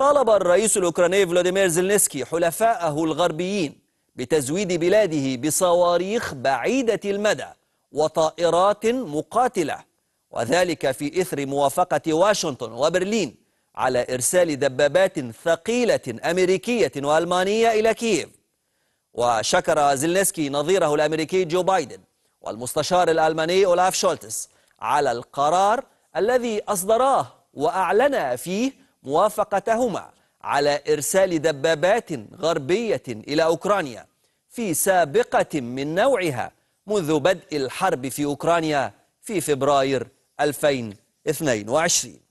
طالب الرئيس الأوكراني فلاديمير زيلنسكي حلفائه الغربيين بتزويد بلاده بصواريخ بعيدة المدى وطائرات مقاتلة وذلك في إثر موافقة واشنطن وبرلين على إرسال دبابات ثقيلة أمريكية وألمانية إلى كييف وشكر زيلنسكي نظيره الأمريكي جو بايدن والمستشار الألماني أولاف شولتس على القرار الذي أصدراه وأعلن فيه موافقتهما على إرسال دبابات غربية إلى أوكرانيا في سابقة من نوعها منذ بدء الحرب في أوكرانيا في فبراير 2022